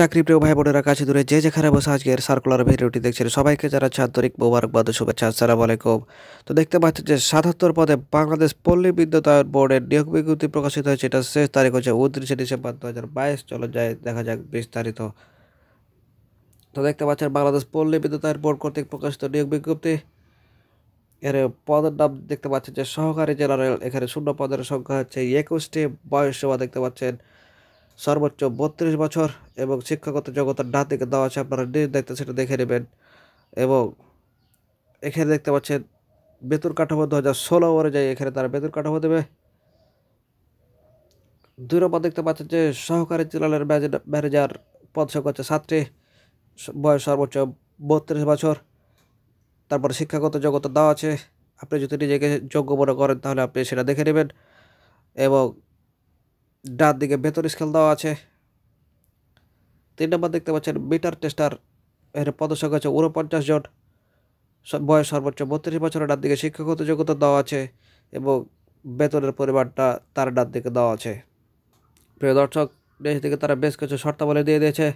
চাকরিপ্রিয় ভাই বোনেরা কাছে দূরে যে যেখানে বসে আজকের সার্কুলার ভিডিওটি দেখছেন সবাইকে যারা ছাত্রিক মোবারকবাদ শুভেচ্ছা আসসালাম আলাইকুম তো দেখতে পাচ্ছেন যে সাতাত্তর পদে বাংলাদেশ পল্লী বিদ্যুতায়ন বোর্ডের নিয়োগ বিজ্ঞপ্তি প্রকাশিত হয়েছে এটা শেষ তারিখ হচ্ছে উনত্রিশে ডিসেম্বর দু হাজার বাইশ চলো যায় দেখা যাক বিস্তারিত তো দেখতে পাচ্ছেন বাংলাদেশ পল্লী বিদ্যুতায়ন বোর্ড কর্তৃক প্রকাশিত নিয়োগ বিজ্ঞপ্তি এর পদের নাম দেখতে পাচ্ছেন যে সহকারী জেনারেল এখানে শূন্য পদের সংখ্যা হচ্ছে একুশটি বয়স সেবা দেখতে পাচ্ছেন সর্বোচ্চ বত্রিশ বছর এবং শিক্ষাগত জগতের ডা থেকে দেওয়া আছে আপনারা নিজ দায়িত্বে সেটা দেখে নেবেন এবং এখানে দেখতে পাচ্ছেন বেতন কাঠামো দু হাজার ষোলো অনুযায়ী এখানে তারা বেতন কাঠামো দেবে দুই নম্বর দেখতে পাচ্ছেন যে সহকারী জেনারেল ম্যানেজার পদ সংখ্যা হচ্ছে সাতটি বয়স সর্বোচ্চ বত্রিশ বছর তারপরে শিক্ষাগত জগতে দেওয়া আছে আপনি যদি নিজেকে যোগ্য মনে করেন তাহলে আপনি সেটা দেখে নেবেন এবং ডান দিকে ভেতর স্কেল দেওয়া আছে তিন নম্বর দেখতে পাচ্ছেন বিটার টেস্টার এর পদসংখ্যা আছে উনপঞ্চাশ জন বয়স সর্বোচ্চ বত্রিশ বছরের ডার দিকে শিক্ষাগত যোগ্যতা দেওয়া আছে এবং বেতনের পরিমাণটা তার ডান দিকে দেওয়া আছে প্রিয় দর্শক দেশ থেকে তারা বেশ কিছু শর্তাবলী দিয়ে দিয়েছে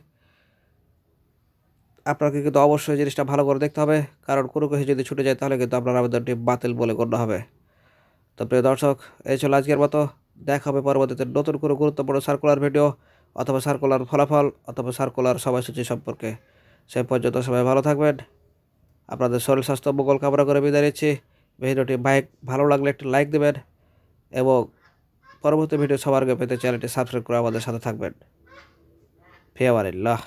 আপনাকে কিন্তু অবশ্যই জিনিসটা ভালো করে দেখতে হবে কারণ কোনো কিছু যদি ছুটে যায় তাহলে কিন্তু আপনার আবেদনটি বাতিল বলে গণ্য হবে তো প্রিয় দর্শক এই ছিল আজকের মতো দেখা হবে পরবর্তীতে নতুন কোনো গুরুত্বপূর্ণ সার্কুলার ভিডিও অথবা সার্কুলার ফলাফল অথবা সার্কুলার সময়সূচি সম্পর্কে সে পর্যন্ত সবাই ভালো থাকবেন আপনাদের শরীর স্বাস্থ্য মঙ্গল কামনা করে বিদায় নিচ্ছি ভিডিওটি বাইক ভালো লাগলে একটি লাইক দেবেন এবং পরবর্তী ভিডিও সবার আগে পেতে চ্যানেলটি সাবস্ক্রাইব করে আমাদের সাথে থাকবেন ফেয়ার আল্লাহ